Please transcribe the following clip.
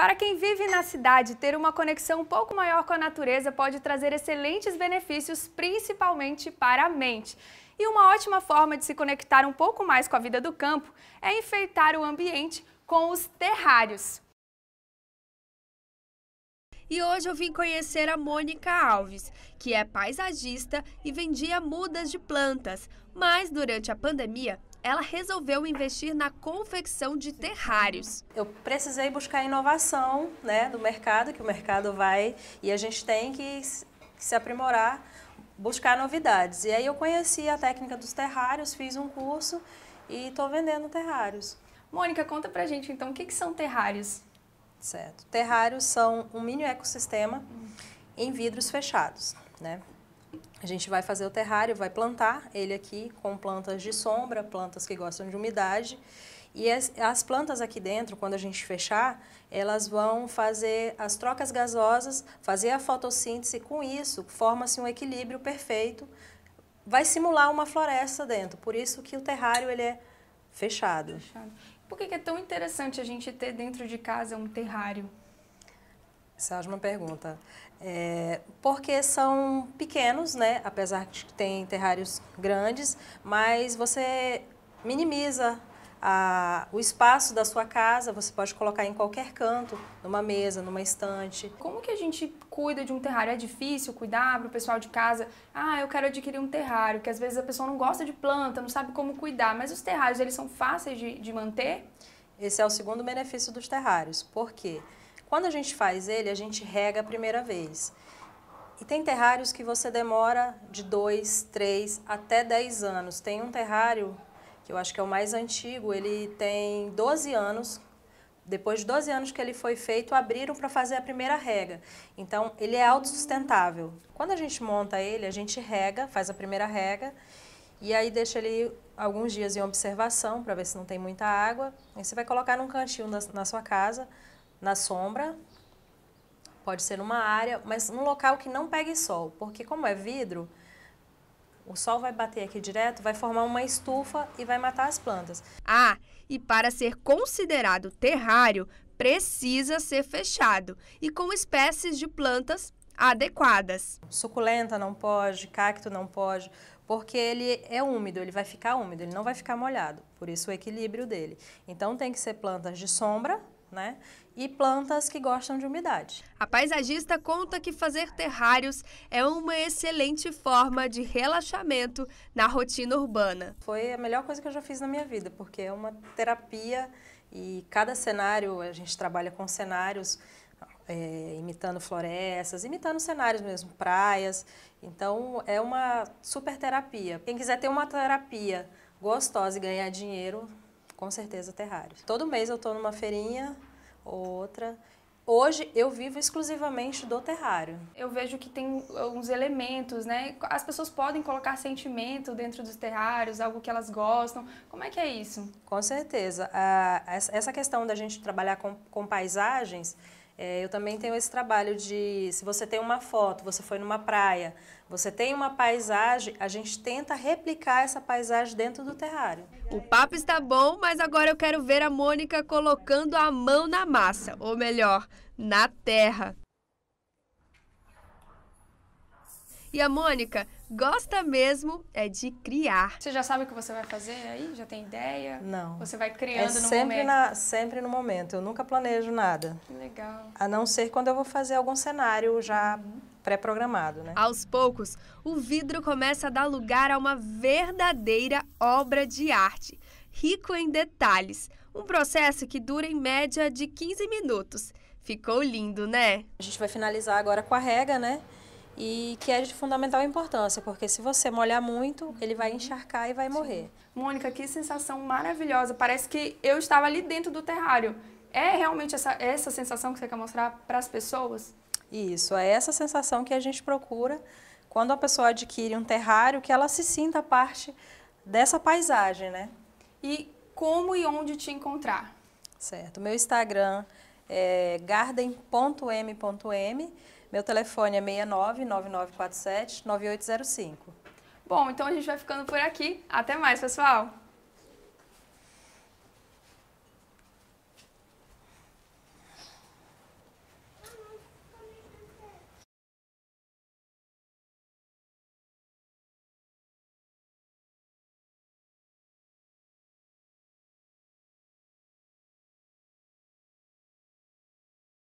Para quem vive na cidade, ter uma conexão um pouco maior com a natureza pode trazer excelentes benefícios, principalmente para a mente. E uma ótima forma de se conectar um pouco mais com a vida do campo é enfeitar o ambiente com os terrários. E hoje eu vim conhecer a Mônica Alves, que é paisagista e vendia mudas de plantas, mas durante a pandemia ela resolveu investir na confecção de terrários. Eu precisei buscar inovação né, do mercado, que o mercado vai e a gente tem que se aprimorar, buscar novidades. E aí eu conheci a técnica dos terrários, fiz um curso e estou vendendo terrários. Mônica, conta pra gente então o que, que são terrários. Certo. Terrários são um mini ecossistema em vidros fechados, né? A gente vai fazer o terrário, vai plantar ele aqui com plantas de sombra, plantas que gostam de umidade. E as, as, plantas aqui dentro, quando a gente fechar, elas vão fazer as trocas gasosas, fazer a fotossíntese. Com isso, forma-se um equilíbrio perfeito. Vai simular uma floresta dentro. Por isso que o terrário ele é fechado. fechado. Por que, que é tão interessante a gente ter dentro de casa um terrário? Só uma é pergunta. É, porque são pequenos, né? Apesar de que tem terrários grandes, mas você minimiza a, o espaço da sua casa, você pode colocar em qualquer canto, numa mesa, numa estante. Como que a gente cuida de um terrário? É difícil cuidar para o pessoal de casa? Ah, eu quero adquirir um terrário, que às vezes a pessoa não gosta de planta, não sabe como cuidar, mas os terrários, eles são fáceis de, de manter? Esse é o segundo benefício dos terrários, Por quê? Quando a gente faz ele, a gente rega a primeira vez. E tem terrários que você demora de 2, 3 até 10 anos. Tem um terrário, que eu acho que é o mais antigo, ele tem 12 anos. Depois de 12 anos que ele foi feito, abriram para fazer a primeira rega. Então, ele é autossustentável. Quando a gente monta ele, a gente rega, faz a primeira rega, e aí deixa ele alguns dias em observação para ver se não tem muita água. E você vai colocar num cantinho na sua casa na sombra, pode ser numa área, mas num local que não pegue sol, porque como é vidro, o sol vai bater aqui direto, vai formar uma estufa e vai matar as plantas. Ah, e para ser considerado terrário, precisa ser fechado e com espécies de plantas adequadas. Suculenta não pode, cacto não pode, porque ele é úmido, ele vai ficar úmido, ele não vai ficar molhado, por isso o equilíbrio dele. Então tem que ser plantas de sombra, né? E plantas que gostam de umidade. A paisagista conta que fazer terrários é uma excelente forma de relaxamento na rotina urbana. Foi a melhor coisa que eu já fiz na minha vida, porque é uma terapia e cada cenário, a gente trabalha com cenários, é, imitando florestas, imitando cenários mesmo, praias. Então é uma super terapia. Quem quiser ter uma terapia gostosa e ganhar dinheiro, com certeza terrários. Todo mês eu estou numa feirinha, outra. Hoje eu vivo exclusivamente do terrário. Eu vejo que tem alguns elementos, né? As pessoas podem colocar sentimento dentro dos terrários, algo que elas gostam. Como é que é isso? Com certeza. Ah, essa questão da gente trabalhar com, com paisagens, é, eu também tenho esse trabalho de, se você tem uma foto, você foi numa praia, você tem uma paisagem, a gente tenta replicar essa paisagem dentro do terrário. O papo está bom, mas agora eu quero ver a Mônica colocando a mão na massa, ou melhor, na terra. E a Mônica gosta mesmo é de criar. Você já sabe o que você vai fazer aí? Já tem ideia? Não. Você vai é criando é no sempre momento? Na, sempre no momento. Eu nunca planejo nada. Que legal. A não ser quando eu vou fazer algum cenário já uhum. pré-programado, né? Aos poucos, o vidro começa a dar lugar a uma verdadeira obra de arte, rico em detalhes. Um processo que dura em média de 15 minutos. Ficou lindo, né? A gente vai finalizar agora com a rega, né? e que é de fundamental importância, porque se você molhar muito, ele vai encharcar e vai morrer. Mônica, que sensação maravilhosa! Parece que eu estava ali dentro do terrário. É realmente essa, essa sensação que você quer mostrar para as pessoas? Isso, é essa sensação que a gente procura quando a pessoa adquire um terrário, que ela se sinta parte dessa paisagem, né? E como e onde te encontrar? Certo, meu Instagram é garden.m.m. Meu telefone é 69 9805. Bom, então a gente vai ficando por aqui. Até mais, pessoal!